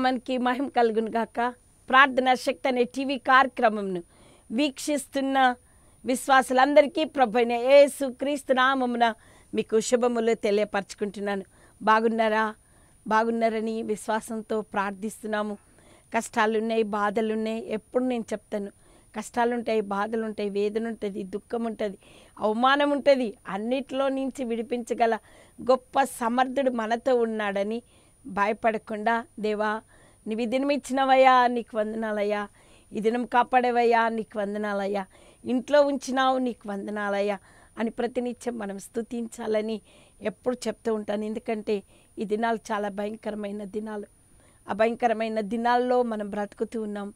నామానికి మహిమ కలుగును గాక ప్రార్థన శక్తి అనే టీవీ కార్యక్రమంను వీక్షిస్తున్న విశ్వాసులందరికీ ప్రభుత్వ ఏసు క్రీస్తు నామమున మీకు శుభములు తెలియపరచుకుంటున్నాను బాగున్నారా బాగున్నారని విశ్వాసంతో ప్రార్థిస్తున్నాము కష్టాలున్నాయి బాధలున్నాయి ఎప్పుడు నేను చెప్తాను కష్టాలుంటాయి బాధలుంటాయి వేదన ఉంటుంది దుఃఖం ఉంటుంది అవమానం ఉంటుంది అన్నిట్లో నుంచి విడిపించగల గొప్ప సమర్థుడు మనతో ఉన్నాడని భయపడకుండా దేవా నీవి దినం ఇచ్చినవయ్యా నీకు వందనాలయ్యా ఈ దినం కాపాడేవయ్యా నీకు వందనాలయ్యా ఇంట్లో ఉంచినావు నీకు వందనాలయ్యా అని ప్రతినిత్యం మనం స్థుతించాలని ఎప్పుడు చెప్తూ ఉంటాను ఎందుకంటే ఈ దినాలు చాలా భయంకరమైన దినాలు ఆ భయంకరమైన దినాల్లో మనం బ్రతుకుతూ ఉన్నాం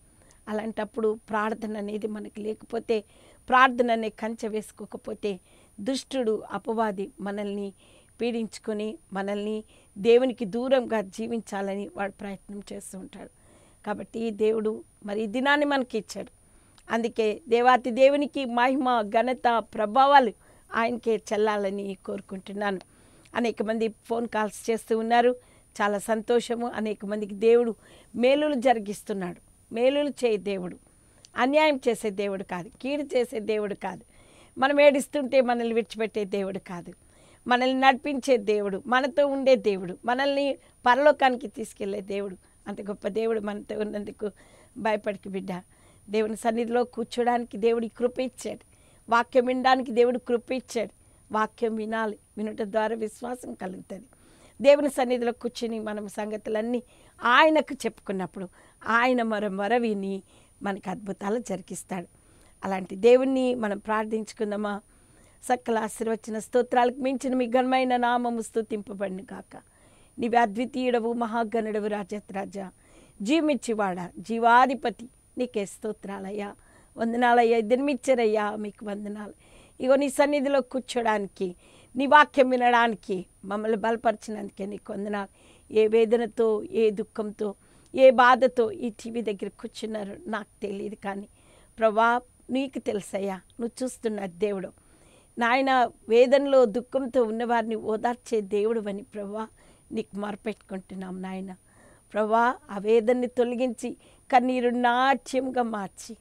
అలాంటప్పుడు ప్రార్థన అనేది మనకి లేకపోతే ప్రార్థన అనే కంచె వేసుకోకపోతే దుష్టుడు అపవాది మనల్ని పీడించుకొని మనల్ని దేవునికి దూరంగా జీవించాలని వాడు ప్రయత్నం చేస్తూ ఉంటాడు కాబట్టి దేవుడు మరి దినాన్ని మనకి ఇచ్చాడు అందుకే దేవాతి దేవునికి మహిమ ఘనత ప్రభావాలు ఆయనకే చెల్లాలని కోరుకుంటున్నాను అనేక మంది ఫోన్ కాల్స్ చేస్తూ ఉన్నారు చాలా సంతోషము అనేక మందికి దేవుడు మేలులు జరిగిస్తున్నాడు మేలులు చేయ దేవుడు అన్యాయం చేసే దేవుడు కాదు కీడు చేసే దేవుడు కాదు మనం ఏడిస్తుంటే మనల్ని విడిచిపెట్టే దేవుడు కాదు మనల్ని నడిపించే దేవుడు మనతో ఉండే దేవుడు మనల్ని పరలోకానికి తీసుకెళ్లే దేవుడు అంత గొప్ప దేవుడు మనతో ఉన్నందుకు భయపడికి బిడ్డ దేవుని సన్నిధిలో కూర్చోడానికి దేవుడి కృప ఇచ్చాడు వాక్యం వినడానికి దేవుడు కృప ఇచ్చాడు వాక్యం వినాలి వినట ద్వారా విశ్వాసం కలుగుతుంది దేవుని సన్నిధిలో కూర్చుని మనం సంగతులన్నీ ఆయనకు చెప్పుకున్నప్పుడు ఆయన మరో మొర విని మనకు అద్భుతాలు జరిగిస్తాడు అలాంటి దేవుణ్ణి మనం ప్రార్థించుకుందామా సకల ఆశీర్వచన స్తోత్రాలకు మించిన మీ ఘనమైన నామము స్థుతింపబడిన కాక నీవి అద్వితీయుడవు మహాగణుడవు రాజత్రాజ జీవిచ్చివాడ జీవాధిపతి నీకే స్తోత్రాలయ్యా వందనాలయ్యా మిచ్చరయ్యా మీకు వందనాలు ఇగో నీ సన్నిధిలో కూర్చోడానికి నీ వాక్యం వినడానికి మమ్మల్ని బలపరిచినందుకే నీకు వందనాలు ఏ వేదనతో ఏ దుఃఖంతో ఏ బాధతో ఈ టీవీ దగ్గర కూర్చున్నారో నాకు తెలియదు కానీ ప్రభా నీకు తెలుసయ్యా నువ్వు చూస్తున్న దేవుడు నాయన వేదనలో దుఃఖంతో ఉన్నవారిని ఓదార్చే దేవుడు అని ప్రభా నీకు మొరపెట్టుకుంటున్నాం నాయన ప్రభా ఆ వేదన్ని తొలగించి కన్నీరు నాట్యంగా మార్చి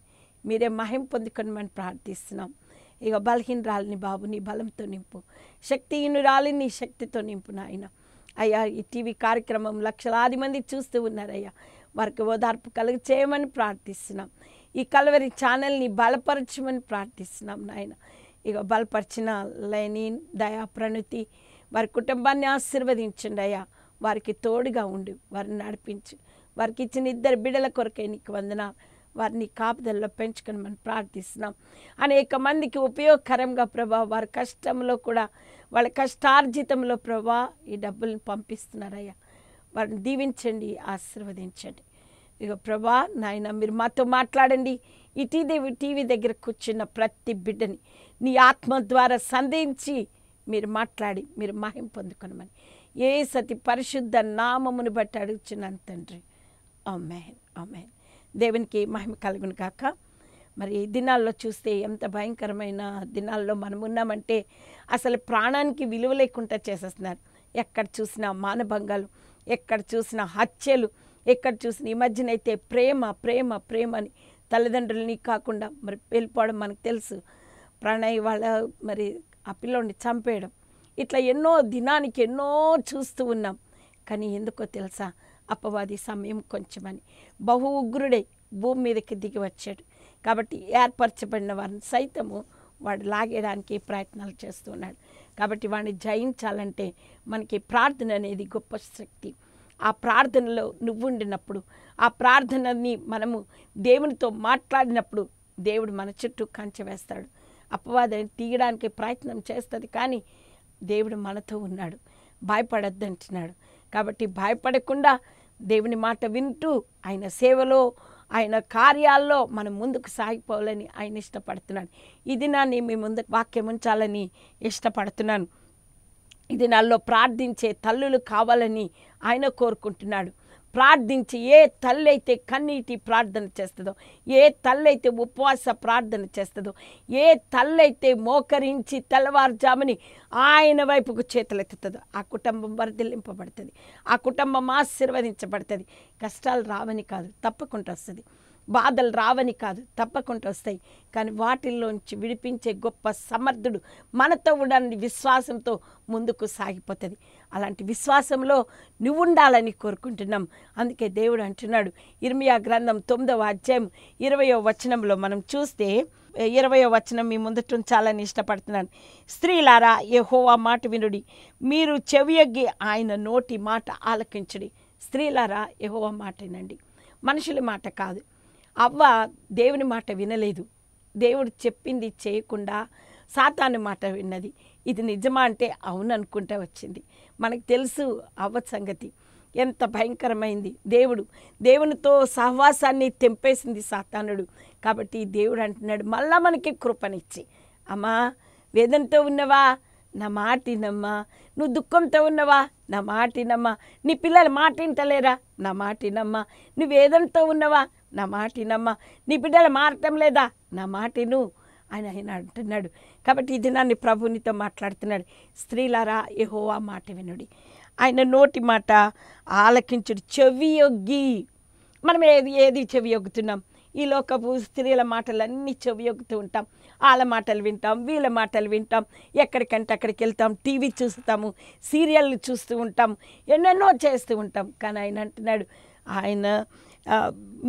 మీరే మహిం పొందుకొని ప్రార్థిస్తున్నాం ఇక బలహీనరాలిని బాబు నీ బలంతో నింపు శక్తిహీనురాలిని నీ శక్తితో నింపు నాయన అయ్యా ఈ టీవీ కార్యక్రమం లక్షలాది మంది చూస్తూ ఉన్నారయ్యా వారికి ఓదార్పు కలుగు చేయమని ప్రార్థిస్తున్నాం ఈ కలవరి ఛానల్ని బలపరచమని ప్రార్థిస్తున్నాం నాయన ఇక బలపరిచిన లెనిన్ దయా ప్రణుతి వారి కుటుంబాన్ని ఆశీర్వదించండి అయ్యా వారికి తోడుగా ఉండి వారిని నడిపించు వారికి ఇచ్చిన ఇద్దరు బిడ్డల కొరకై నీకు వందనాలు వారిని కాపుదల్లో పెంచుకొని మనం ప్రార్థిస్తున్నాం అనేక మందికి ఉపయోగకరంగా ప్రభా వారి కష్టంలో కూడా వాళ్ళ కష్టార్జితంలో ప్రభా ఈ డబ్బుల్ని పంపిస్తున్నారయ్యా వారిని దీవించండి ఆశీర్వదించండి ఇక ప్రభా నాయన మీరు మాతో మాట్లాడండి ఇటీదేవి టీవీ దగ్గర కూర్చున్న ప్రతి బిడ్డని నీ ఆత్మ ద్వారా సంధించి మీరు మాట్లాడి మీరు మహిం పొందుకునమని ఏ సతి పరిశుద్ధ నామమును బట్టి అడుగుచున్నాను తండ్రి అమ్మేన్ అమ్మేన్ దేవునికి మహిమ కలుగును కాక మరి దినాల్లో చూస్తే ఎంత భయంకరమైన దినాల్లో మనం ఉన్నామంటే అసలు ప్రాణానికి విలువ లేకుండా చేసేస్తున్నారు ఎక్కడ చూసినా మానభంగాలు ఎక్కడ చూసినా హత్యలు ఎక్కడ చూసినా ఈ మధ్యనైతే ప్రేమ ప్రేమ ప్రేమ అని నీకు కాకుండా మరి వెళ్ళిపోవడం మనకు తెలుసు ప్రణయ్ వాళ్ళ మరి ఆ పిల్లోని చంపేయడం ఇట్లా ఎన్నో దినానికి ఎన్నో చూస్తూ ఉన్నాం కానీ ఎందుకో తెలుసా అపవాది సమయం కొంచెమని బహు ఉగ్రుడే భూమి మీదకి దిగి వచ్చాడు కాబట్టి ఏర్పరచబడిన వారిని సైతము వాడు లాగేయడానికి ప్రయత్నాలు చేస్తున్నాడు కాబట్టి వాడిని జయించాలంటే మనకి ప్రార్థన అనేది గొప్ప శక్తి ఆ ప్రార్థనలో నువ్వు ఉండినప్పుడు ఆ ప్రార్థనని మనము దేవునితో మాట్లాడినప్పుడు దేవుడు మన చుట్టూ కంచె వేస్తాడు అపవాదాన్ని తీయడానికి ప్రయత్నం చేస్తుంది కానీ దేవుడు మనతో ఉన్నాడు అంటున్నాడు కాబట్టి భయపడకుండా దేవుని మాట వింటూ ఆయన సేవలో ఆయన కార్యాల్లో మనం ముందుకు సాగిపోవాలని ఆయన ఇష్టపడుతున్నాడు ఇది నా మీ ముందు వాక్యం ఉంచాలని ఇష్టపడుతున్నాను ఇది దినాల్లో ప్రార్థించే తల్లులు కావాలని ఆయన కోరుకుంటున్నాడు ప్రార్థించి ఏ తల్లి అయితే కన్నీటి ప్రార్థన చేస్తుందో ఏ తల్లి అయితే ఉపవాస ప్రార్థన చేస్తుందో ఏ తల్లి అయితే మోకరించి తెల్లవారుజామని ఆయన వైపుకు చేతులెత్తుతుందో ఆ కుటుంబం వరదలింపబడుతుంది ఆ కుటుంబం ఆశీర్వదించబడుతుంది కష్టాలు రావని కాదు తప్పకుండా వస్తుంది బాధలు రావని కాదు తప్పకుండా వస్తాయి కానీ వాటిల్లోంచి విడిపించే గొప్ప సమర్థుడు మనతో ఉండాలని విశ్వాసంతో ముందుకు సాగిపోతుంది అలాంటి విశ్వాసంలో నువ్వుండాలని కోరుకుంటున్నాం అందుకే దేవుడు అంటున్నాడు ఇర్మియా గ్రంథం తొమ్మిదవ అధ్యాయం ఇరవయో వచనంలో మనం చూస్తే ఇరవయో వచనం మీ ముందట ఉంచాలని ఇష్టపడుతున్నాను స్త్రీలారా యహోవా మాట వినుడి మీరు చెవియగ్గి ఆయన నోటి మాట ఆలకించుడి స్త్రీలారా మాట వినండి మనుషుల మాట కాదు అవ్వ దేవుని మాట వినలేదు దేవుడు చెప్పింది చేయకుండా సాతాను మాట విన్నది ఇది నిజమా అంటే అవుననుకుంటా వచ్చింది మనకు తెలుసు అవ్వ సంగతి ఎంత భయంకరమైంది దేవుడు దేవునితో సహవాసాన్ని తెంపేసింది సాతానుడు కాబట్టి దేవుడు అంటున్నాడు మళ్ళా మనకి కృపనిచ్చి అమ్మా వేదంతో ఉన్నవా నా మాటినమ్మా నువ్వు దుఃఖంతో ఉన్నవా నా మాటినమ్మా నీ పిల్లలు మాటింటలేరా నా మాటినమ్మా నువ్వేదంతో ఉన్నవా నా మాటినమ్మా నీ బిడ్డలు మారటం లేదా నా మాటిను అని ఆయన అంటున్నాడు కాబట్టి ఇది నన్ను ప్రభునితో మాట్లాడుతున్నాడు స్త్రీలారా ఆ మాట వినుడి ఆయన నోటి మాట ఆలకించుడు చెవి ఒగ్గి మనం ఏది ఏది చెవి ఒగ్గుతున్నాం ఈ లోకపు స్త్రీల మాటలన్నీ చెవి ఒగ్గుతూ ఉంటాం వాళ్ళ మాటలు వింటాం వీళ్ళ మాటలు వింటాం ఎక్కడికంటే అక్కడికి వెళ్తాం టీవీ చూస్తాము సీరియల్లు చూస్తూ ఉంటాం ఎన్నెన్నో చేస్తూ ఉంటాం కానీ ఆయన అంటున్నాడు ఆయన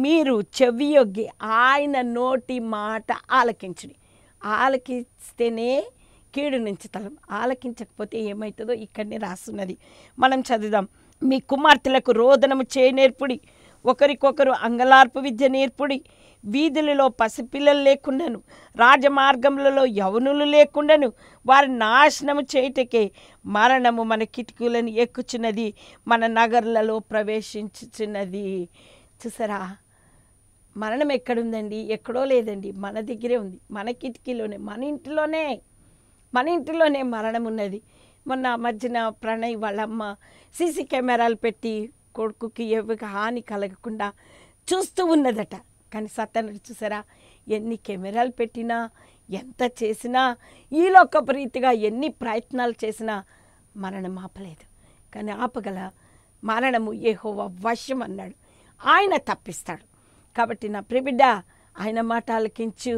మీరు చెవి యొగ్గి ఆయన నోటి మాట ఆలకించుడి ఆలకిస్తేనే కీడు నుంచి తలం ఆలకించకపోతే ఏమవుతుందో ఇక్కడనే రాస్తున్నది మనం చదువుదాం మీ కుమార్తెలకు రోదనము చేయ నేర్పుడి ఒకరికొకరు అంగలార్పు విద్య నేర్పుడి వీధులలో పసిపిల్లలు లేకుండాను రాజమార్గములలో యవనులు లేకుండాను వారి నాశనము చేయటకే మరణము మన కిటికీలను ఎక్కుచున్నది మన నగర్లలో ప్రవేశించుచున్నది చూసారా మరణం ఎక్కడుందండి ఎక్కడో లేదండి మన దగ్గరే ఉంది మన కిటికీలోనే మన ఇంటిలోనే మన ఇంటిలోనే మరణం ఉన్నది మొన్న మధ్యన ప్రణయ్ వాళ్ళమ్మ సీసీ కెమెరాలు పెట్టి కొడుకుకి ఎవరికి హాని కలగకుండా చూస్తూ ఉన్నదట కానీ సత్యన చూసారా ఎన్ని కెమెరాలు పెట్టినా ఎంత చేసినా ఈలోక ప్రీతిగా ఎన్ని ప్రయత్నాలు చేసినా మరణం ఆపలేదు కానీ ఆపగల మరణము ఏహో వశం అన్నాడు ఆయన తప్పిస్తాడు కాబట్టి నా ప్రిబిడ్డ ఆయన మాటలకించు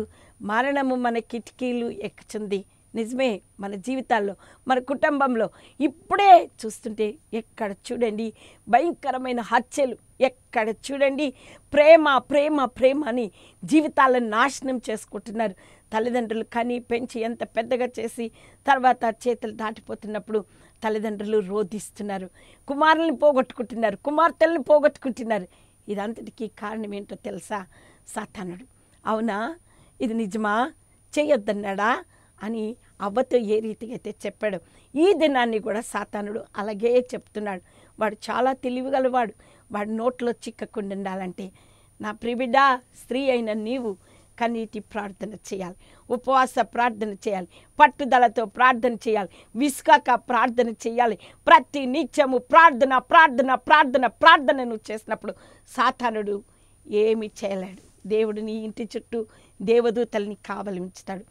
మరణము మన కిటికీలు ఎక్కుచుంది నిజమే మన జీవితాల్లో మన కుటుంబంలో ఇప్పుడే చూస్తుంటే ఎక్కడ చూడండి భయంకరమైన హత్యలు ఎక్కడ చూడండి ప్రేమ ప్రేమ ప్రేమ అని జీవితాలను నాశనం చేసుకుంటున్నారు తల్లిదండ్రులు కానీ పెంచి ఎంత పెద్దగా చేసి తర్వాత చేతులు దాటిపోతున్నప్పుడు తల్లిదండ్రులు రోధిస్తున్నారు కుమారులను పోగొట్టుకుంటున్నారు కుమార్తెలను పోగొట్టుకుంటున్నారు ఇదంతటికీ కారణం ఏంటో తెలుసా సాతానుడు అవునా ఇది నిజమా చేయొద్దన్నాడా అని అవ్వతో ఏ రీతిగా అయితే చెప్పాడు ఈ దినాన్ని కూడా సాతానుడు అలాగే చెప్తున్నాడు వాడు చాలా తెలివిగలవాడు వాడు నోట్లో చిక్కకుండా ఉండాలంటే నా ప్రివిడా స్త్రీ అయిన నీవు కన్నీటి ప్రార్థన చేయాలి ఉపవాస ప్రార్థన చేయాలి పట్టుదలతో ప్రార్థన చేయాలి విసుకాక ప్రార్థన చేయాలి ప్రతి నిత్యము ప్రార్థన ప్రార్థన ప్రార్థన ప్రార్థనను చేసినప్పుడు సాతానుడు ఏమి చేయలేడు దేవుడిని ఇంటి చుట్టూ దేవదూతల్ని కావలి ఉంచుతాడు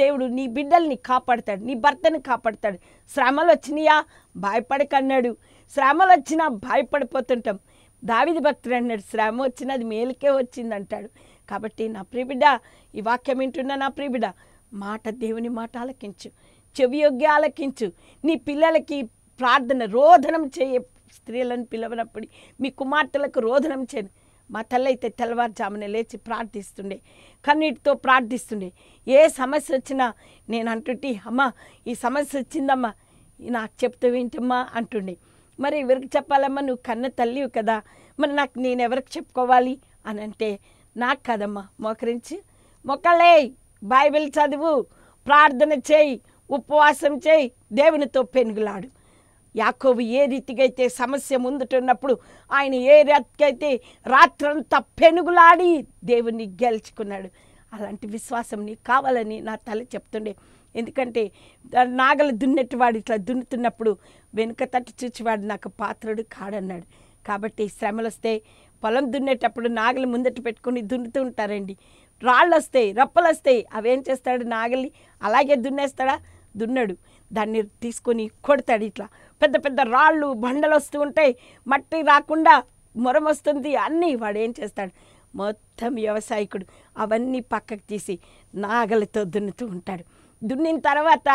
దేవుడు నీ బిడ్డల్ని కాపాడతాడు నీ భర్తని కాపాడతాడు శ్రమలు వచ్చినాయా భయపడకన్నాడు శ్రమలు వచ్చినా భయపడిపోతుంటాం దావిది భక్తుడు అన్నాడు శ్రమ వచ్చినది మేలుకే వచ్చింది అంటాడు కాబట్టి నా ప్రియబిడ్డ ఈ వాక్యం వింటున్న నా ప్రియబిడ్డ మాట దేవుని మాట ఆలకించు చెవి ఆలకించు నీ పిల్లలకి ప్రార్థన రోధనం చేయ స్త్రీలను పిలవనప్పుడు మీ కుమార్తెలకు రోధనం చేయండి మా తల్లి అయితే తెల్లవారుజామున లేచి ప్రార్థిస్తుండే కన్నీటితో ప్రార్థిస్తుండే ఏ సమస్య వచ్చినా నేను అంటుంటే అమ్మా ఈ సమస్య వచ్చిందమ్మా నాకు చెప్తూ ఏంటమ్మా అంటుండే మరి ఎవరికి చెప్పాలమ్మా నువ్వు కన్న తల్లివి కదా మరి నాకు నేను ఎవరికి చెప్పుకోవాలి అని అంటే నాకు కదమ్మా మోకరించి మొక్కలే బైబిల్ చదువు ప్రార్థన చేయి ఉపవాసం చేయి దేవునితో పెనుగులాడు యాకోబు ఏ రీతికైతే సమస్య ముందుటున్నప్పుడు ఆయన ఏ రీతికైతే రాత్రంతా పెనుగులాడి దేవుణ్ణి గెలుచుకున్నాడు అలాంటి విశ్వాసం నీకు కావాలని నా తల్లి చెప్తుండే ఎందుకంటే నాగలు దున్నటివాడు ఇట్లా దున్నుతున్నప్పుడు వెనుక తట్టు చూచివాడు నాకు పాత్రుడు కాడన్నాడు కాబట్టి శ్రమలు వస్తే పొలం దున్నేటప్పుడు నాగలి ముందట పెట్టుకుని దున్నుతూ ఉంటారండి రాళ్ళు వస్తాయి రప్పలు వస్తాయి అవేం చేస్తాడు నాగలి అలాగే దున్నేస్తాడా దున్నడు దాన్ని తీసుకొని కొడతాడు ఇట్లా పెద్ద పెద్ద రాళ్ళు బండలు వస్తూ ఉంటాయి మట్టి రాకుండా మొరమొస్తుంది అన్నీ వాడు ఏం చేస్తాడు మొత్తం వ్యవసాయకుడు అవన్నీ పక్కకు తీసి నాగలితో దున్నుతూ ఉంటాడు దున్నిన తర్వాత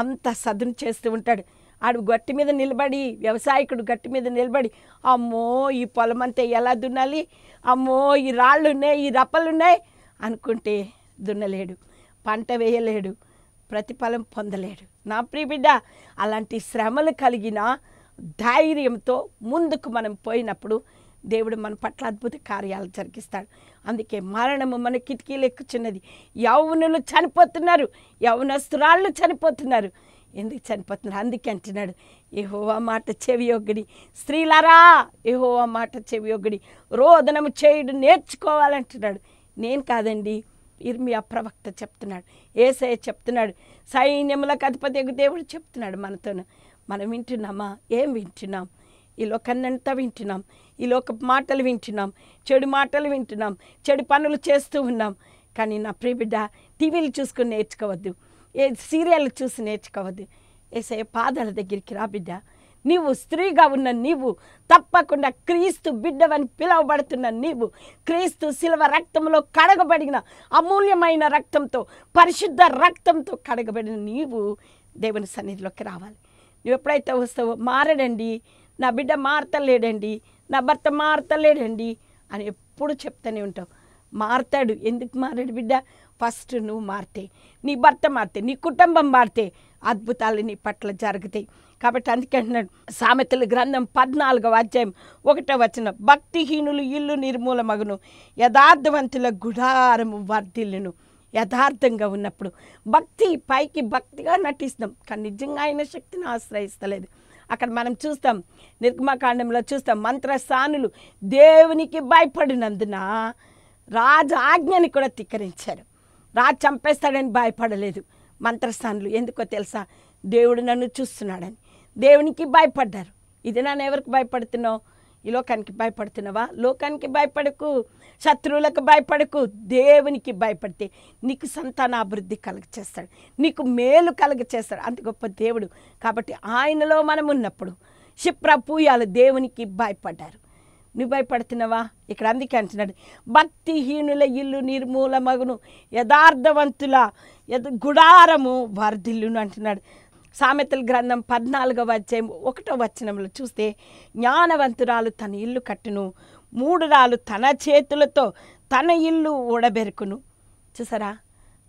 అంతా సదును చేస్తూ ఉంటాడు ఆడు గట్టి మీద నిలబడి వ్యవసాయకుడు గట్టి మీద నిలబడి అమ్మో ఈ పొలం అంతా ఎలా దున్నాలి అమ్మో ఈ రాళ్ళు ఉన్నాయి ఈ రప్పలు ఉన్నాయి అనుకుంటే దున్నలేడు పంట వేయలేడు ప్రతిఫలం పొందలేడు నా ప్రియబిడ్డ అలాంటి శ్రమలు కలిగిన ధైర్యంతో ముందుకు మనం పోయినప్పుడు దేవుడు మన పట్ల అద్భుత కార్యాలు జరిగిస్తాడు అందుకే మరణము మన కిటికీలు ఎక్కుచున్నది యౌవనులు చనిపోతున్నారు యౌవనస్తురాళ్ళు చనిపోతున్నారు ఎందుకు చనిపోతున్నారు అందుకే అంటున్నాడు ఏహోవా మాట చెవియొగ్గడి స్త్రీలారా ఏహోవా మాట చెవియొగ్గడి రోదనము చేయుడు నేర్చుకోవాలంటున్నాడు నేను కాదండి ఇర్మియా ప్రవక్త చెప్తున్నాడు ఏసయ చెప్తున్నాడు సైన్యములకు అధిపతి దేవుడు చెప్తున్నాడు మనతోను మనం వింటున్నామా ఏం వింటున్నాం ఈ లోకన్నంతా వింటున్నాం ఈ లోక మాటలు వింటున్నాం చెడు మాటలు వింటున్నాం చెడు పనులు చేస్తూ ఉన్నాం కానీ నా ప్రిబిడ్డ టీవీలు చూసుకుని నేర్చుకోవద్దు ఏ సీరియల్ చూసి నేర్చుకోవద్దు ఏసే పాదాల దగ్గరికి రా బిడ్డ నీవు స్త్రీగా ఉన్న నీవు తప్పకుండా క్రీస్తు బిడ్డవని పిలువబడుతున్న నీవు క్రీస్తు శిల్వ రక్తంలో కడగబడిన అమూల్యమైన రక్తంతో పరిశుద్ధ రక్తంతో కడగబడిన నీవు దేవుని సన్నిధిలోకి రావాలి నువ్వు ఎప్పుడైతే వస్తావో మారడండి నా బిడ్డ మారతలేడండి నా భర్త మారతలేడండి అని ఎప్పుడు చెప్తూనే ఉంటావు మారతాడు ఎందుకు మారాడు బిడ్డ ఫస్ట్ నువ్వు మారితే నీ భర్త మారితే నీ కుటుంబం మారితే అద్భుతాలు నీ పట్ల జరుగుతాయి కాబట్టి అందుకంటున్నాడు సామెతల గ్రంథం పద్నాలుగవ అధ్యాయం ఒకటో వచ్చిన భక్తిహీనులు ఇల్లు నిర్మూలమగును యథార్థవంతుల గుడారము వర్ధిల్లును యథార్థంగా ఉన్నప్పుడు భక్తి పైకి భక్తిగా నటిస్తాం కానీ నిజంగా ఆయన శక్తిని ఆశ్రయిస్తలేదు అక్కడ మనం చూస్తాం నిర్గమకాండంలో చూస్తాం మంత్రస్థానులు దేవునికి భయపడినందున రాజు ఆజ్ఞని కూడా తిక్కరించారు రాజు చంపేస్తాడని భయపడలేదు మంత్రస్థానులు ఎందుకో తెలుసా దేవుడు నన్ను చూస్తున్నాడని దేవునికి భయపడ్డారు ఇది నన్ను ఎవరికి భయపడుతున్నావు ఈ లోకానికి భయపడుతున్నావా లోకానికి భయపడకు శత్రువులకు భయపడకు దేవునికి భయపడితే నీకు సంతాన అభివృద్ధి కలుగ చేస్తాడు నీకు మేలు కలుగ చేస్తాడు అంత గొప్ప దేవుడు కాబట్టి ఆయనలో మనం ఉన్నప్పుడు పూయాలు దేవునికి భయపడ్డారు నువ్వు భయపడుతున్నావా ఇక్కడ అందుకే అంటున్నాడు భక్తిహీనుల ఇల్లు నిర్మూలమగును యథార్థవంతుల గుడారము వర్ధిల్లును అంటున్నాడు సామెతల గ్రంథం పద్నాలుగవ అధ్యాయం ఒకటో వచనంలో చూస్తే జ్ఞానవంతురాలు తన ఇల్లు కట్టును మూడురాలు తన చేతులతో తన ఇల్లు ఊడబెరుకును చూసారా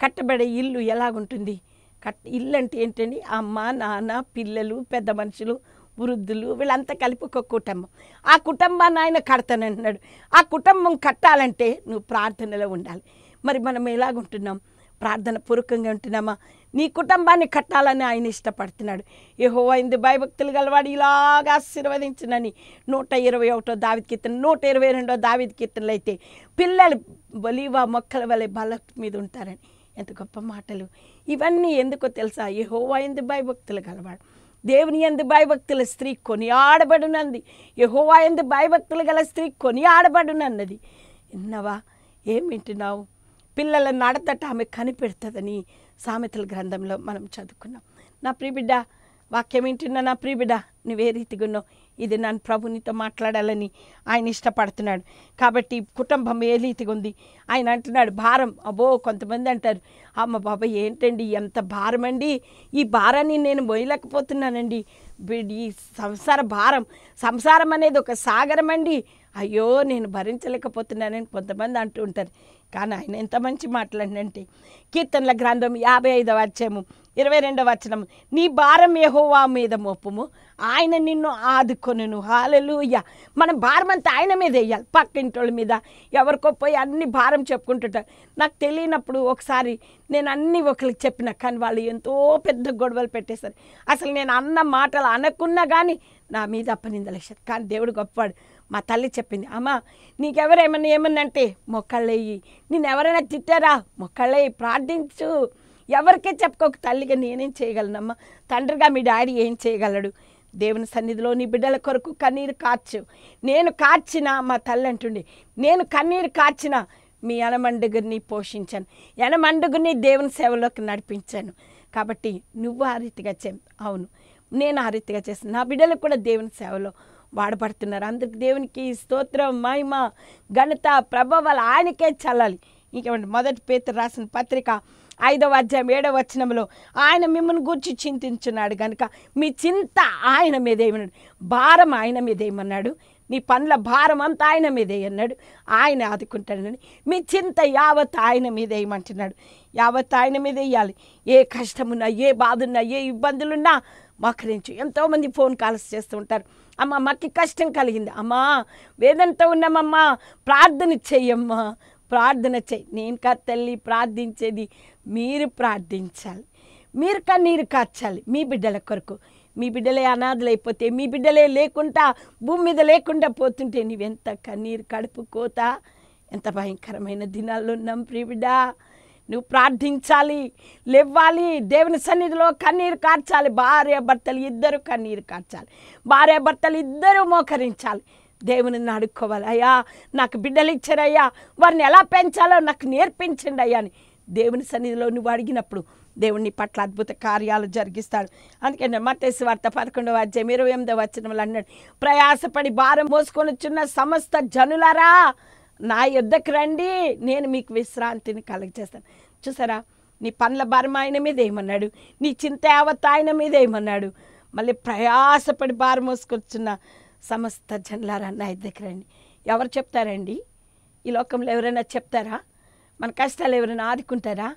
కట్టబడే ఇల్లు ఎలాగుంటుంది కట్ ఇల్లు అంటే ఏంటండి అమ్మ నాన్న పిల్లలు పెద్ద మనుషులు వృద్ధులు వీళ్ళంతా కలిపి ఒక కుటుంబం ఆ కుటుంబాన్ని ఆయన కడతానంటున్నాడు ఆ కుటుంబం కట్టాలంటే నువ్వు ప్రార్థనలో ఉండాలి మరి మనం ఎలాగుంటున్నాం ప్రార్థన పూర్వకంగా ఉంటున్నామా నీ కుటుంబాన్ని కట్టాలని ఆయన ఇష్టపడుతున్నాడు ఏహో అయింది భయభక్తులు గలవాడు ఇలాగా ఆశీర్వదించినని నూట ఇరవై ఒకటో దావిద్ కీర్తన నూట ఇరవై రెండో దావిత కీర్తనలు అయితే పిల్లలు బలివా మొక్కల వలె బల మీద ఉంటారని ఎంత గొప్ప మాటలు ఇవన్నీ ఎందుకో తెలుసా ఏహో అయింది భయభక్తులు గలవాడు దేవుని ఎందు భయభక్తుల స్త్రీ కొనియాడబడునంది యహోవా ఎందు భయభక్తులు గల స్త్రీ కొనియాడబడునన్నది విన్నవా ఏం వింటున్నావు పిల్లల నడతట ఆమె కనిపెడుతుందని సామెతల గ్రంథంలో మనం చదువుకున్నాం నా ప్రియబిడ్డ వాక్యం వింటున్నా నా ప్రియబిడ్డ నువ్వే రీతిగా ఉన్నావు ఇది నన్ను ప్రభునితో మాట్లాడాలని ఆయన ఇష్టపడుతున్నాడు కాబట్టి కుటుంబం ఏ రీతిగా ఉంది ఆయన అంటున్నాడు భారం అబో కొంతమంది అంటారు అమ్మ బాబా ఏంటండి ఎంత భారం అండి ఈ భారాన్ని నేను మోయలేకపోతున్నానండి ఈ సంసార భారం సంసారం అనేది ఒక సాగరం అండి అయ్యో నేను భరించలేకపోతున్నానని కొంతమంది అంటూ ఉంటారు కానీ ఆయన ఎంత మంచి మాట్లాడినంటే కీర్తనల గ్రంథం యాభై ఐదవ వచ్చాము ఇరవై రెండవ వచనము నీ భారం యహోవా మీద మోపము ఆయన నిన్ను ఆదుకొని నువ్వు హాలెలుయ్య మన భారం అంతా ఆయన మీద వేయాలి పక్కింటోళ్ళ మీద ఎవరికో పోయి అన్ని భారం చెప్పుకుంటుంటారు నాకు తెలియనప్పుడు ఒకసారి నేను అన్ని ఒకరికి చెప్పిన కానీ వాళ్ళు ఎంతో పెద్ద గొడవలు పెట్టేశారు అసలు నేను అన్న మాటలు అనకున్నా కానీ నా మీద అప్పనిందలేశారు కానీ దేవుడు గొప్పవాడు మా తల్లి చెప్పింది అమ్మ నీకెవరేమన్నా ఏమన్నంటే మొక్కళ్ళేయి నేను ఎవరైనా తిట్టారా మొక్కళ్ళేయి ప్రార్థించు ఎవరికే చెప్పుకోక తల్లిగా నేనేం చేయగలనమ్మా తండ్రిగా మీ డాడీ ఏం చేయగలడు దేవుని సన్నిధిలో నీ బిడ్డల కొరకు కన్నీరు కార్చు నేను కార్చిన మా తల్లి అంటుండి నేను కన్నీరు కార్చిన మీ యనమండుగురిని పోషించాను యనమండుగురిని దేవుని సేవలోకి నడిపించాను కాబట్టి నువ్వు ఆ రీతిగా చే అవును నేను ఆ రీతిగా చేస్తాను నా బిడ్డలకు కూడా దేవుని సేవలో వాడబడుతున్నారు అందుకు దేవునికి స్తోత్రం మహిమ ఘనత ప్రభావాలు ఆయనకే చల్లాలి ఇంకేమంటే మొదటి పేరు రాసిన పత్రిక ఐదవ అధ్యాయం ఏడవ వచనంలో ఆయన మిమ్మల్ని గురించి చింతించున్నాడు కనుక మీ చింత ఆయన మీద ఏమన్నాడు భారం ఆయన మీద ఏమన్నాడు నీ పనుల భారం అంతా ఆయన మీదే అన్నాడు ఆయన ఆదుకుంటాడని మీ చింత యావత్ ఆయన మీద వేయమంటున్నాడు యావత్ ఆయన మీద వేయాలి ఏ కష్టమున్నా ఏ బాధున్నా ఏ ఇబ్బందులున్నా నుంచి ఎంతోమంది ఫోన్ కాల్స్ చేస్తూ ఉంటారు అమ్మ మాకు కష్టం కలిగింది అమ్మా వేదంతో ఉన్నామమ్మా ప్రార్థన చెయ్యమ్మా ప్రార్థన చేయి నేను కా తల్లి ప్రార్థించేది మీరు ప్రార్థించాలి మీరు కన్నీరు కాచాలి మీ బిడ్డల కొరకు మీ బిడ్డలే అనాథులైపోతే మీ బిడ్డలే లేకుండా భూమి మీద లేకుండా పోతుంటే నీవెంత కన్నీరు కడుపు కోత ఎంత భయంకరమైన దినాల్లో ఉన్నాం ప్రియబిడ్డ నువ్వు ప్రార్థించాలి లేవ్వాలి దేవుని సన్నిధిలో కన్నీరు కార్చాలి భార్య భర్తలు ఇద్దరు కన్నీరు కార్చాలి భార్య భర్తలు ఇద్దరు మోకరించాలి దేవుని అడుక్కోవాలి అయ్యా నాకు బిడ్డలు ఇచ్చారయ్యా వారిని ఎలా పెంచాలో నాకు నేర్పించండి అయ్యా అని దేవుని సన్నిధిలో నువ్వు అడిగినప్పుడు దేవుని పట్ల అద్భుత కార్యాలు జరిగిస్తాడు అందుకని మతేసు వార్త పదకొండవ అధ్యాయం ఇరవై ఎనిమిదవ వాళ్ళు అన్నాడు ప్రయాసపడి భారం మోసుకొని వచ్చిన సమస్త జనులారా నా యుద్ధకు రండి నేను మీకు విశ్రాంతిని చేస్తాను చూసారా నీ పనుల భారం ఆయన మీద ఏమన్నాడు నీ చింత యావత్ ఆయన మీద ఏమన్నాడు మళ్ళీ ప్రయాసపడి భారం మోసుకొచ్చున్నా సమస్త జన్లారా నా అండి ఎవరు చెప్తారండి ఈ లోకంలో ఎవరైనా చెప్తారా మన కష్టాలు ఎవరైనా ఆదుకుంటారా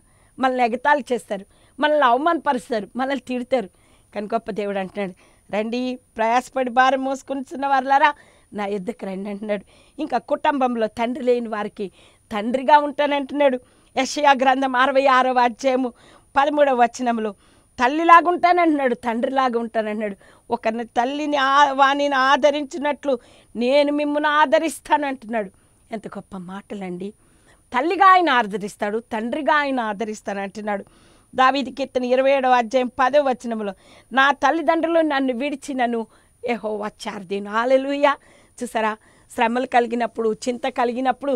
మనల్ని ఎగతాలు చేస్తారు మనల్ని అవమానపరుస్తారు మనల్ని తిడతారు కానీ గొప్ప దేవుడు అంటున్నాడు రండి ప్రయాసపడి భారం మోసుకుంటున్న వారులారా నా ఇద్దరికి రండి అంటున్నాడు ఇంకా కుటుంబంలో తండ్రి లేని వారికి తండ్రిగా ఉంటానంటున్నాడు యశయా గ్రంథం అరవై ఆరవ అధ్యాయము పదమూడవ వచనంలో ఉంటానంటున్నాడు తండ్రిలాగా ఉంటానంటున్నాడు ఒకరిని తల్లిని వాణిని ఆదరించినట్లు నేను మిమ్మల్ని ఆదరిస్తానంటున్నాడు ఎంత గొప్ప మాటలండి తల్లిగా ఆయన ఆదరిస్తాడు తండ్రిగా ఆయన ఆదరిస్తానంటున్నాడు దావీది కీర్తన ఇరవై ఏడవ అధ్యాయం పదో వచనంలో నా తల్లిదండ్రులు నన్ను విడిచి నన్ను ఏహో వచ్చారు దీని ఆలెలుయ్యా చూసారా శ్రమలు కలిగినప్పుడు చింత కలిగినప్పుడు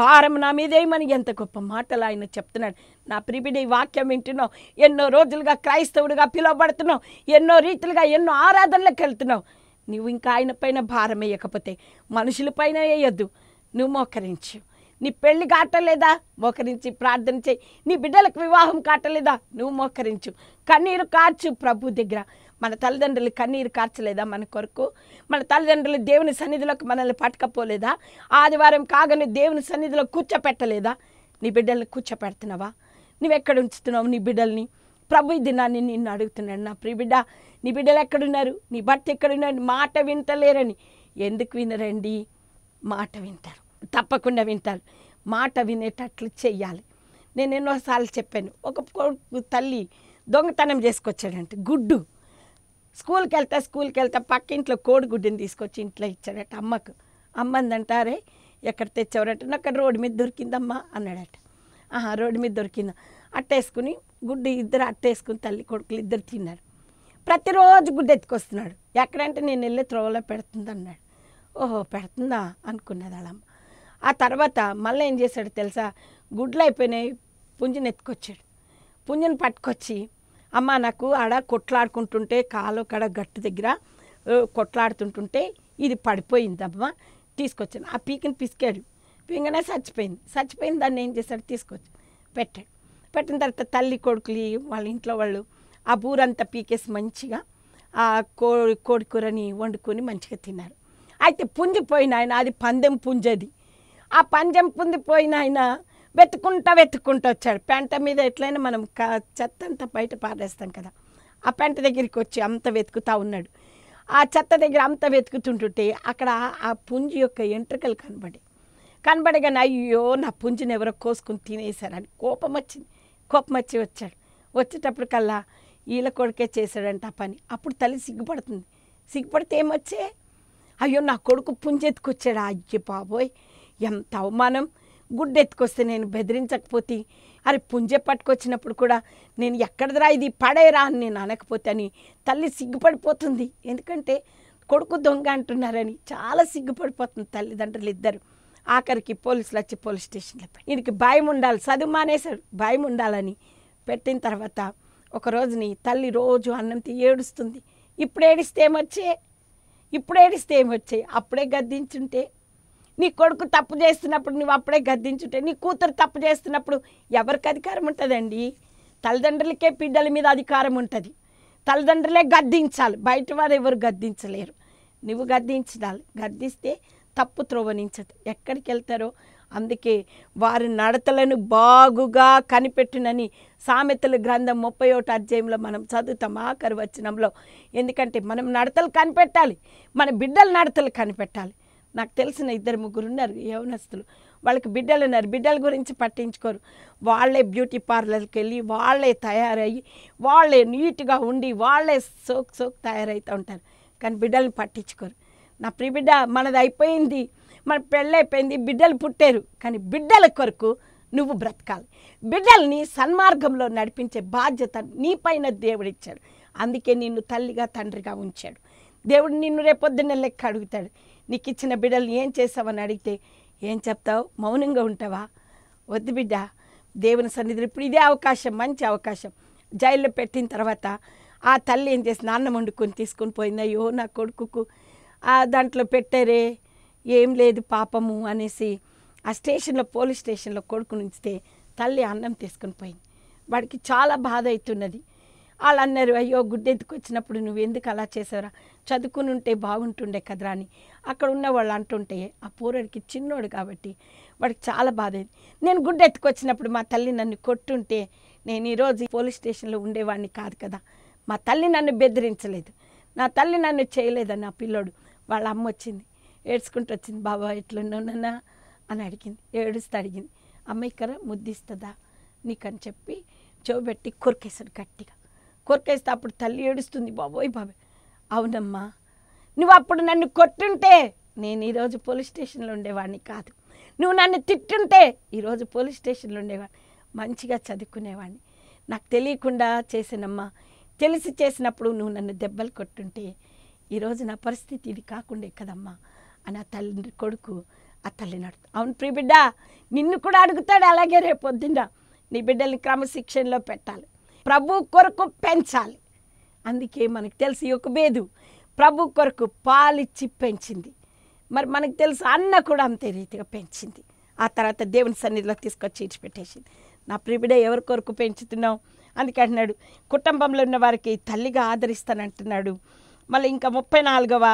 భారం నా మీదేమని ఎంత గొప్ప మాటలు ఆయన చెప్తున్నాడు నా ప్రిబిడి వాక్యం వింటున్నావు ఎన్నో రోజులుగా క్రైస్తవుడిగా పిలువబడుతున్నావు ఎన్నో రీతిలుగా ఎన్నో ఆరాధనలకు వెళ్తున్నావు నువ్వు ఇంకా ఆయన పైన భారం వేయకపోతే మనుషులపైన వేయద్దు నువ్వు మోకరించు నీ పెళ్లి కాటలేదా మోకరించి ప్రార్థన చేయి నీ బిడ్డలకు వివాహం కాటలేదా నువ్వు మోకరించు కన్నీరు కార్చు ప్రభు దగ్గర మన తల్లిదండ్రులు కన్నీరు కార్చలేదా మన కొరకు మన తల్లిదండ్రులు దేవుని సన్నిధిలోకి మనల్ని పట్టుకపోలేదా ఆదివారం కాగానే దేవుని సన్నిధిలో కూర్చోపెట్టలేదా నీ బిడ్డల్ని కూర్చోపెడుతున్నావా నువ్వెక్కడ ఉంచుతున్నావు నీ బిడ్డల్ని ప్రభు ఈ దినాన్ని నిన్ను అడుగుతున్నాడు నా బిడ్డ నీ బిడ్డలు ఎక్కడున్నారు నీ భర్త ఎక్కడున్నారు మాట వింటలేరని ఎందుకు వినరండి మాట వింటారు తప్పకుండా వింటారు మాట వినేటట్లు చెయ్యాలి నేను ఎన్నోసార్లు చెప్పాను ఒక తల్లి దొంగతనం చేసుకొచ్చాడంట గుడ్డు స్కూల్కి వెళ్తా స్కూల్కి వెళ్తా పక్క ఇంట్లో కోడిగుడ్డుని తీసుకొచ్చి ఇంట్లో ఇచ్చాడట అమ్మకు అమ్మందంటారే ఎక్కడ తెచ్చేవారంటే అక్కడ రోడ్డు మీద దొరికిందమ్మా అన్నాడట ఆహా రోడ్డు మీద దొరికిందా అట్టేసుకుని గుడ్డు ఇద్దరు అట్టేసుకుని తల్లి కొడుకులు ఇద్దరు తిన్నారు ప్రతిరోజు గుడ్డు ఎత్తుకొస్తున్నాడు ఎక్కడంటే నేను వెళ్ళి త్రోవలో పెడుతుంది అన్నాడు ఓహో పెడుతుందా అనుకున్నది వాళ్ళమ్మ ఆ తర్వాత మళ్ళీ ఏం చేశాడు తెలుసా గుడ్లు అయిపోయినాయి పుంజుని ఎత్తుకొచ్చాడు పుంజుని పట్టుకొచ్చి అమ్మ నాకు ఆడ కొట్లాడుకుంటుంటే కాలు కడ గట్టు దగ్గర కొట్లాడుతుంటుంటే ఇది పడిపోయిందమ్మ తీసుకొచ్చాను ఆ పీకిని పిసికాడు పింగనే చచ్చిపోయింది చచ్చిపోయింది దాన్ని ఏం చేశాడు తీసుకొచ్చి పెట్టాడు పెట్టిన తర్వాత తల్లి కొడుకులు వాళ్ళ ఇంట్లో వాళ్ళు ఆ బూరంతా పీకేసి మంచిగా ఆ కోడి కోడి కూరని వండుకొని మంచిగా తిన్నారు అయితే పుంజిపోయిన ఆయన అది పందెం పుంజది ఆ పందెం పుంజిపోయిన ఆయన వెతుకుంటా వెతుక్కుంటూ వచ్చాడు పెంట మీద ఎట్లయినా మనం చెత్త అంతా బయట పారేస్తాం కదా ఆ పెంట దగ్గరికి వచ్చి అంత వెతుకుతూ ఉన్నాడు ఆ చెత్త దగ్గర అంత వెతుకుతుంటుంటే అక్కడ ఆ పుంజి యొక్క ఎంట్రుకలు కనబడి కనబడగానే అయ్యో నా పుంజుని ఎవరో కోసుకుని తినేశారని కోపం వచ్చింది కోపం వచ్చి వచ్చాడు వచ్చేటప్పుడు కల్లా కొడుకే చేశాడంట ఆ పని అప్పుడు తల్లి సిగ్గుపడుతుంది సిగ్గుపడితే ఏమొచ్చే అయ్యో నా కొడుకు పుంజెత్తుకొచ్చాడు అయ్యో బాబోయ్ ఎంత అవమానం గుడ్డు ఎత్తుకొస్తే నేను బెదిరించకపోతే అరే పుంజె పట్టుకొచ్చినప్పుడు కూడా నేను ఎక్కడదిరా ఇది పడేరా అని నేను అనకపోతే అని తల్లి సిగ్గుపడిపోతుంది ఎందుకంటే కొడుకు దొంగ అంటున్నారని చాలా సిగ్గుపడిపోతుంది తల్లిదండ్రులు ఇద్దరు ఆఖరికి పోలీసులు వచ్చి పోలీస్ స్టేషన్లో ఈయనకి భయం ఉండాలి చదువు మానేశాడు భయం ఉండాలని పెట్టిన తర్వాత ఒకరోజుని తల్లి రోజు అన్నం తీ ఏడుస్తుంది ఇప్పుడు ఏడిస్తే ఏమొచ్చే ఇప్పుడు ఏడిస్తే ఏమొచ్చే అప్పుడే గద్దించుంటే నీ కొడుకు తప్పు చేస్తున్నప్పుడు నువ్వు అప్పుడే గద్దించుంటే నీ కూతురు తప్పు చేస్తున్నప్పుడు ఎవరికి అధికారం ఉంటుందండి తల్లిదండ్రులకే బిడ్డల మీద అధికారం ఉంటుంది తల్లిదండ్రులే గద్దించాలి బయట వారు ఎవరు గద్దించలేరు నువ్వు గద్దించాలి గద్దిస్తే తప్పు త్రోవనించదు ఎక్కడికి వెళ్తారో అందుకే వారి నడతలను బాగుగా కనిపెట్టునని సామెతల గ్రంథం ముప్పై ఒకటి అధ్యాయంలో మనం చదువుతాం ఆఖరి వచ్చినంలో ఎందుకంటే మనం నడతలు కనిపెట్టాలి మన బిడ్డల నడతలు కనిపెట్టాలి నాకు తెలిసిన ఇద్దరు ముగ్గురు ఉన్నారు యవనస్తులు వాళ్ళకి బిడ్డలు ఉన్నారు బిడ్డల గురించి పట్టించుకోరు వాళ్ళే బ్యూటీ పార్లర్కి వెళ్ళి వాళ్ళే తయారయ్యి వాళ్ళే నీట్గా ఉండి వాళ్ళే సోక్ సోక్ తయారవుతూ ఉంటారు కానీ బిడ్డల్ని పట్టించుకోరు నా ప్రిబిడ్డ మనది అయిపోయింది మన పెళ్ళైపోయింది బిడ్డలు పుట్టారు కానీ బిడ్డల కొరకు నువ్వు బ్రతకాలి బిడ్డల్ని సన్మార్గంలో నడిపించే బాధ్యత నీ పైన దేవుడిచ్చాడు అందుకే నిన్ను తల్లిగా తండ్రిగా ఉంచాడు దేవుడు నిన్ను రేపొద్దున్న లెక్క అడుగుతాడు నీకు ఇచ్చిన బిడ్డలు ఏం చేసావని అడిగితే ఏం చెప్తావు మౌనంగా ఉంటావా వద్దు బిడ్డ దేవుని సన్నిధి ఇప్పుడు ఇదే అవకాశం మంచి అవకాశం జైల్లో పెట్టిన తర్వాత ఆ తల్లి ఏం చేసి నాన్న వండుకొని తీసుకొని పోయింది అయ్యో నా కొడుకుకు దాంట్లో పెట్టారే ఏం లేదు పాపము అనేసి ఆ స్టేషన్లో పోలీస్ స్టేషన్లో కొడుకుని ఉంచితే తల్లి అన్నం తీసుకుని పోయింది వాడికి చాలా బాధ అవుతున్నది వాళ్ళు అన్నారు అయ్యో గుడ్డెత్తుకొచ్చినప్పుడు వచ్చినప్పుడు నువ్వు ఎందుకు అలా చేసావురా చదువుకుని ఉంటే బాగుంటుండే కదరా అని అక్కడ ఉన్న వాళ్ళు అంటుంటే ఆ పోరడికి చిన్నోడు కాబట్టి వాడికి చాలా బాధ అయింది నేను గుడ్డెత్తుకు వచ్చినప్పుడు మా తల్లి నన్ను కొట్టుంటే నేను ఈరోజు పోలీస్ స్టేషన్లో ఉండేవాడిని కాదు కదా మా తల్లి నన్ను బెదిరించలేదు నా తల్లి నన్ను చేయలేదని నా పిల్లోడు వాళ్ళ అమ్మ వచ్చింది ఏడ్చుకుంటూ వచ్చింది బాబా ఎట్లున్నానన్నా అని అడిగింది ఏడుస్తూ అడిగింది అమ్మ ఇక్కడ ముద్దిస్తుందా నీకని చెప్పి చెవబెట్టి కొరికేశాడు గట్టిగా కొరికేస్తే అప్పుడు తల్లి ఏడుస్తుంది బాబోయ్ బాబాయ్ అవునమ్మా నువ్వు అప్పుడు నన్ను కొట్టుంటే నేను ఈరోజు పోలీస్ స్టేషన్లో ఉండేవాడిని కాదు నువ్వు నన్ను తిట్టుంటే ఈరోజు పోలీస్ స్టేషన్లో ఉండేవాడిని మంచిగా చదువుకునేవాడిని నాకు తెలియకుండా చేసినమ్మా తెలిసి చేసినప్పుడు నువ్వు నన్ను దెబ్బలు కొట్టుంటే ఈరోజు నా పరిస్థితి ఇది కాకుండా కదమ్మా అని ఆ తల్లి కొడుకు ఆ తల్లిని అడుగుతా అవును ప్రియ బిడ్డ నిన్ను కూడా అడుగుతాడు అలాగే రేపు పొద్దున్న నీ బిడ్డల్ని క్రమశిక్షణలో పెట్టాలి ప్రభు కొరకు పెంచాలి అందుకే మనకు తెలుసు ఒక బేదు ప్రభు కొరకు పాలిచ్చి పెంచింది మరి మనకు తెలుసు అన్న కూడా అంతే రీతిగా పెంచింది ఆ తర్వాత దేవుని సన్నిధిలో తీసుకొచ్చి పెట్టేసింది నా ప్రిబిడ ఎవరి కొరకు పెంచుతున్నావు అందుకే అంటున్నాడు కుటుంబంలో ఉన్న వారికి తల్లిగా ఆదరిస్తానంటున్నాడు మళ్ళీ ఇంకా ముప్పై నాలుగవ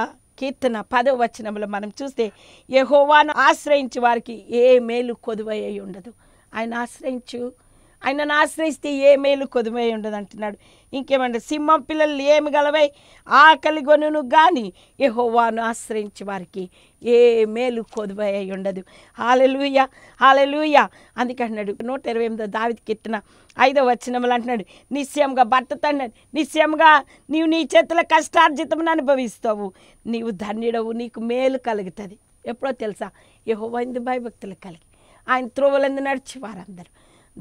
కీర్తన పదవ వచనంలో మనం చూస్తే హోవాను ఆశ్రయించి వారికి ఏ మేలు కొదువయ్యి ఉండదు ఆయన ఆశ్రయించు ఆయనను ఆశ్రయిస్తే ఏ మేలు కొదువై ఉండదు అంటున్నాడు ఇంకేమంటే సింహం పిల్లలు ఏమి గలవై ఆకలి కొనును కానీ హోవాను ఆశ్రయించి వారికి ఏ మేలు కొదువై ఉండదు హాలెలుయ హాలెలుయ అందుకంటున్నాడు నూట ఇరవై ఎనిమిదో దావిది కెట్టిన ఐదో వచ్చినములు అంటున్నాడు నిశ్చయంగా భర్త అన్నాడు నిశ్చయంగా నీవు నీ చేతుల కష్టార్జితమును అనుభవిస్తావు నీవు ధన్యుడవు నీకు మేలు కలుగుతుంది ఎప్పుడో తెలుసా ఏ ఇందు భయభక్తులు కలిగి ఆయన త్రోవలందు నడిచి వారందరూ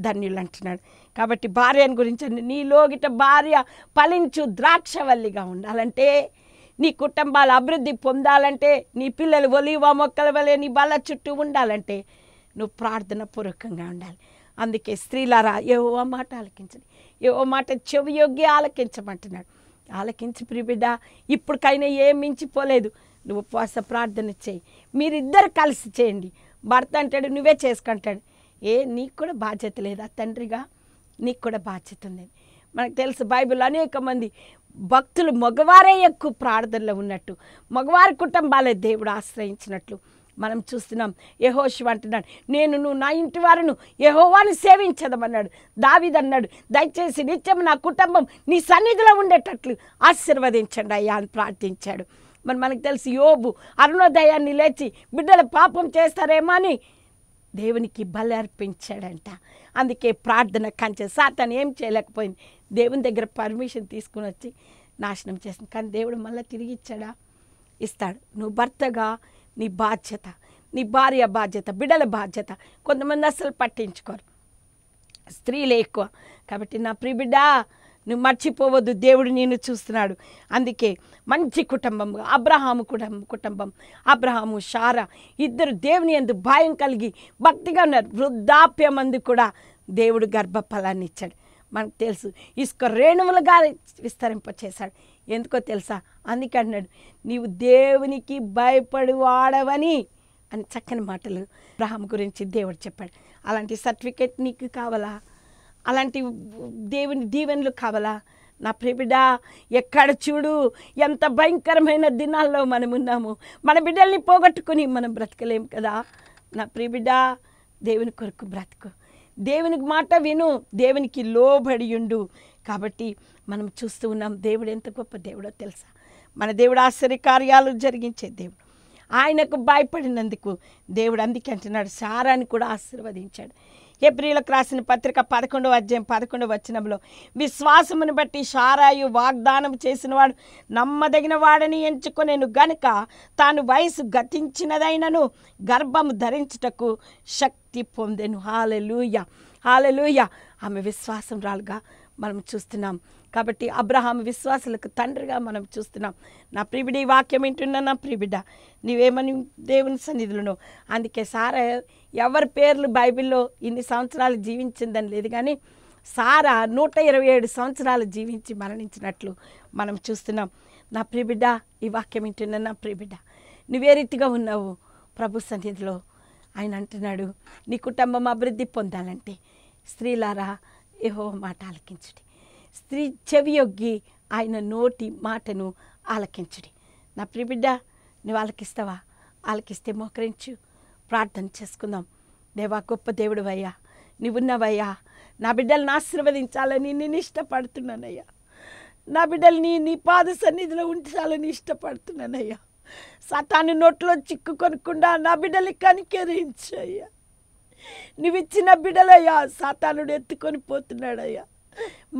ధన్యులు అంటున్నాడు కాబట్టి భార్యను గురించి నీలో గిట భార్య ఫలించు ద్రాక్షవల్లిగా ఉండాలంటే నీ కుటుంబాల అభివృద్ధి పొందాలంటే నీ పిల్లలు ఒలివ మొక్కల వలె నీ బల చుట్టూ ఉండాలంటే నువ్వు ప్రార్థన పూర్వకంగా ఉండాలి అందుకే స్త్రీలారా ఏవో మాట ఆలకించండి ఏవో మాట చెవి యోగ్య ఆలకించమంటున్నాడు ఆలకించి ప్రిబిడ్డ ఇప్పటికైనా ఏం మించిపోలేదు నువ్వు ఉపవాస ప్రార్థన చేయి మీరిద్దరు కలిసి చేయండి భర్త అంటాడు నువ్వే చేసుకుంటాడు ఏ నీకు కూడా బాధ్యత లేదా తండ్రిగా నీకు కూడా బాధ్యత ఉంది మనకు తెలుసు బైబిల్ అనేక మంది భక్తులు మగవారే ఎక్కువ ప్రార్థనలో ఉన్నట్టు మగవారి కుటుంబాలే దేవుడు ఆశ్రయించినట్లు మనం చూస్తున్నాం యహోషు అంటున్నాడు నేను నువ్వు నా ఇంటి వారిను యహోవాను సేవించదమన్నాడు దావిదన్నాడు దయచేసి నిత్యం నా కుటుంబం నీ సన్నిధిలో ఉండేటట్లు ఆశీర్వదించండి అయ్యా అని ప్రార్థించాడు మరి మనకు తెలిసి యోబు అరుణోదయాన్ని లేచి బిడ్డలు పాపం చేస్తారేమో అని దేవునికి బలి అర్పించాడంట అందుకే ప్రార్థన కంచె సాతాను ఏం చేయలేకపోయింది దేవుని దగ్గర పర్మిషన్ తీసుకుని వచ్చి నాశనం చేసింది కానీ దేవుడు మళ్ళీ తిరిగి ఇచ్చాడా ఇస్తాడు నువ్వు భర్తగా నీ బాధ్యత నీ భార్య బాధ్యత బిడ్డల బాధ్యత కొంతమంది అసలు పట్టించుకోరు స్త్రీలే ఎక్కువ కాబట్టి నా ప్రిబిడ్డ నువ్వు మర్చిపోవద్దు దేవుడు నేను చూస్తున్నాడు అందుకే మంచి కుటుంబం అబ్రహాము కుటుంబం కుటుంబం అబ్రహాము షారా ఇద్దరు దేవుని ఎందు భయం కలిగి భక్తిగా ఉన్నారు వృద్ధాప్యం కూడా దేవుడు గర్భఫలాన్ని ఇచ్చాడు మనకు తెలుసు ఇసుక రేణువులుగా విస్తరింపచేశాడు ఎందుకో తెలుసా అందుకే అన్నాడు నీవు దేవునికి భయపడి వాడవని అని చక్కని మాటలు అబ్రహాం గురించి దేవుడు చెప్పాడు అలాంటి సర్టిఫికేట్ నీకు కావాలా అలాంటి దేవుని దీవెనలు కావాలా నా ప్రిబిడ ఎక్కడ చూడు ఎంత భయంకరమైన దినాల్లో మనం ఉన్నాము మన బిడ్డల్ని పోగొట్టుకుని మనం బ్రతకలేము కదా నా ప్రిబిడ దేవుని కొరకు బ్రతుకు దేవునికి మాట విను దేవునికి లోబడి ఉండు కాబట్టి మనం చూస్తూ ఉన్నాం దేవుడు ఎంత గొప్ప దేవుడో తెలుసా మన దేవుడు ఆశ్చర్య కార్యాలు జరిగించే దేవుడు ఆయనకు భయపడినందుకు దేవుడు అందుకే అంటున్నాడు సారాన్ని కూడా ఆశీర్వదించాడు హెబ్రిలకు రాసిన పత్రిక పదకొండవ అధ్యాయం పదకొండవ వచనంలో విశ్వాసమును బట్టి షారాయు వాగ్దానం చేసినవాడు నమ్మదగిన వాడని ఎంచుకునేను గనుక తాను వయసు గతించినదైనను గర్భము ధరించుటకు శక్తి పొందెను హాలెలుయ హాలెలుయ ఆమె విశ్వాసం రాలుగా మనం చూస్తున్నాం కాబట్టి అబ్రహాం విశ్వాసులకు తండ్రిగా మనం చూస్తున్నాం నా ఈ వాక్యం వింటున్నా నా ప్రిబిడ నీవేమని దేవుని సన్నిధులను అందుకే సారా ఎవరి పేర్లు బైబిల్లో ఇన్ని సంవత్సరాలు జీవించిందని లేదు కానీ సారా నూట ఇరవై ఏడు సంవత్సరాలు జీవించి మరణించినట్లు మనం చూస్తున్నాం నా ప్రిబిడ ఈ వాక్యం వింటున్న నా ప్రిబిడ నువ్వే రీతిగా ఉన్నావు ప్రభు సన్నిధిలో ఆయన అంటున్నాడు నీ కుటుంబం అభివృద్ధి పొందాలంటే స్త్రీలారా ఏహో మాట ఆలకించుడి స్త్రీ చెవి చెవియొగ్గి ఆయన నోటి మాటను ఆలకించుడి నా ప్రిబిడ్డ నువ్వు ఆలకిస్తావా ఆలకిస్తే మోకరించు ప్రార్థన చేసుకుందాం దేవా గొప్ప దేవుడు అయ్యా నీవున్నావయ్యా నా బిడ్డలను ఆశీర్వదించాలని నేను ఇష్టపడుతున్నానయ్యా నా బిడ్డల్ని నీ పాద సన్నిధిలో ఉంచాలని ఇష్టపడుతున్నానయ్యా సతాను నోట్లో చిక్కుకొనకుండా నా బిడ్డల్ని కనికెరించయ్యా నువ్విచ్చిన బిడ్డలయ్యా సాతానుడు ఎత్తుకొని పోతున్నాడయ్యా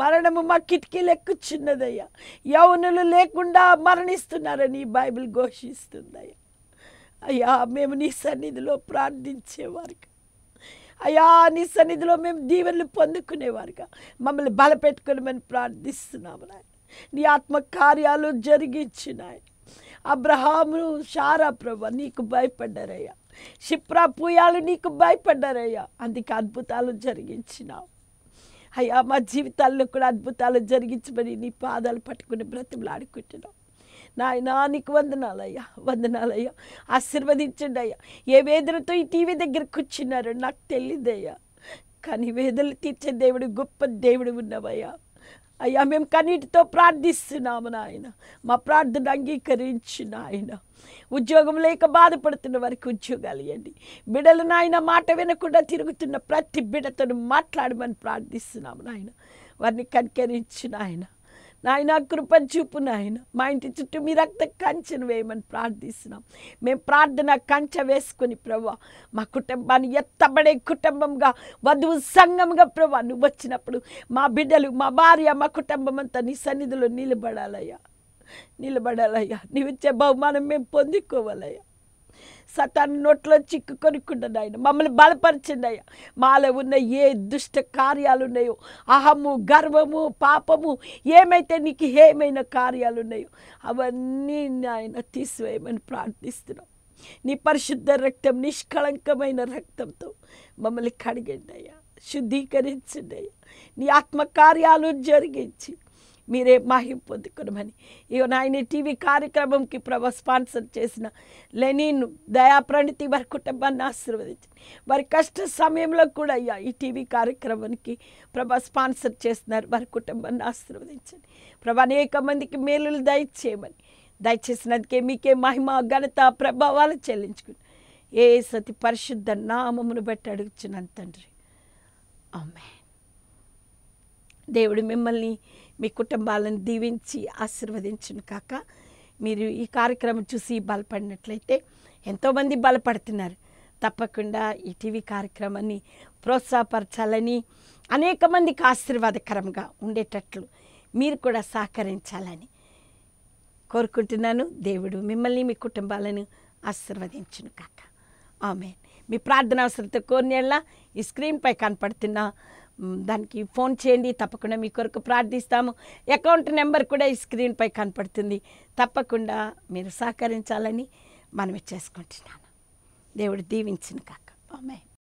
మరణము మా కిటికీ లెక్కు చిన్నదయ్యా యవనులు లేకుండా మరణిస్తున్నారని బైబిల్ ఘోషిస్తుందయ్యా అయ్యా మేము నీ సన్నిధిలో ప్రార్థించేవారుగా అయ్యా నీ సన్నిధిలో మేము దీవెనలు పొందుకునేవారుగా మమ్మల్ని బలపెట్టుకుని ప్రార్థిస్తున్నాము నాయన నీ ఆత్మ కార్యాలు జరిగించినాయి అబ్రహాము షారా ప్రభ నీకు భయపడ్డారయ్యా క్షిప్రా పూయాలు నీకు భయపడ్డారయ్యా అందుకే అద్భుతాలు జరిగించినావు అయ్యా మా జీవితాల్లో కూడా అద్భుతాలు జరిగించమని నీ పాదాలు పట్టుకుని బ్రతిమలాడుకుంటున్నాం నాయన నీకు వందనాలయ్యా వందనాలయ్యా ఆశీర్వదించండి అయ్యా ఏ వేదనతో ఈ టీవీ దగ్గర కూర్చున్నారో నాకు తెలియదయ్యా కానీ వేదలు తీర్చే దేవుడు గొప్ప దేవుడు ఉన్నవయ్యా అయ్యా మేము కన్నీటితో ప్రార్థిస్తున్నాము నాయన మా ప్రార్థన అంగీకరించిన ఆయన ఉద్యోగం లేక బాధపడుతున్న వారికి ఉద్యోగాలు ఇవ్వండి బిడలు నాయన మాట వినకుండా తిరుగుతున్న ప్రతి బిడ్డతో మాట్లాడమని ప్రార్థిస్తున్నాము నాయన వారిని కనికరించు నాయన నాయన కృప చూపు నాయన మా ఇంటి చుట్టూ మీ రక్త కంచెను వేయమని ప్రార్థిస్తున్నాం మేము ప్రార్థన కంచె వేసుకొని ప్రభా మా కుటుంబాన్ని ఎత్తబడే కుటుంబంగా వధువు సంఘంగా ప్రభా నువ్వు వచ్చినప్పుడు మా బిడ్డలు మా భార్య మా కుటుంబం అంతా నీ సన్నిధిలో నిలబడాలయ్యా నిలబడాలయ్యా ఇచ్చే బహుమానం మేము పొందుకోవాలయ్యా సతాన్ని నోట్లో చిక్కుకొనుక్కున్నాడు ఆయన మమ్మల్ని బలపరిచిండు అయ్యా మాలో ఉన్న ఏ దుష్ట కార్యాలు ఉన్నాయో అహము గర్వము పాపము ఏమైతే నీకు ఏమైన కార్యాలు ఉన్నాయో అవన్నీ ఆయన తీసివేయమని ప్రార్థిస్తున్నాం నీ పరిశుద్ధ రక్తం నిష్కళంకమైన రక్తంతో మమ్మల్ని కడిగండి అయ్యా శుద్ధీకరించండి అయ్యా నీ ఆత్మకార్యాలు జరిగించి మీరే మహిం పొందుకునమని ఇక నాయన టీవీ కార్యక్రమంకి ప్రభ స్పాన్సర్ చేసిన లెనిన్ దయాప్రణితి వారి కుటుంబాన్ని ఆశీర్వదించండి వారి కష్ట సమయంలో కూడా అయ్యా ఈ టీవీ కార్యక్రమానికి ప్రభ స్పాన్సర్ చేస్తున్నారు వారి కుటుంబాన్ని ఆశీర్వదించండి ప్రభ అనేక మందికి మేలులు దయచేయమని దయచేసినందుకే మీకే మహిమ ఘనత ప్రభావాలు చెల్లించుకుని ఏ సతి పరిశుద్ధ నామమును బట్టి అడుగుచున్నాను తండ్రి అమ్మే దేవుడు మిమ్మల్ని మీ కుటుంబాలను దీవించి ఆశీర్వదించిన కాక మీరు ఈ కార్యక్రమం చూసి బలపడినట్లయితే ఎంతోమంది బలపడుతున్నారు తప్పకుండా ఈ టీవీ కార్యక్రమాన్ని ప్రోత్సాహపరచాలని అనేక మందికి ఆశీర్వాదకరంగా ఉండేటట్లు మీరు కూడా సహకరించాలని కోరుకుంటున్నాను దేవుడు మిమ్మల్ని మీ కుటుంబాలను ఆశీర్వదించును కాక ఆమె మీ ప్రార్థన అవసరత కోరినేళ్ళ ఈ స్క్రీన్పై కనపడుతున్న దానికి ఫోన్ చేయండి తప్పకుండా మీ కొరకు ప్రార్థిస్తాము అకౌంట్ నెంబర్ కూడా ఈ స్క్రీన్పై కనపడుతుంది తప్పకుండా మీరు సహకరించాలని మనమే చేసుకుంటున్నాను దేవుడు దీవించిన కాక ఆమె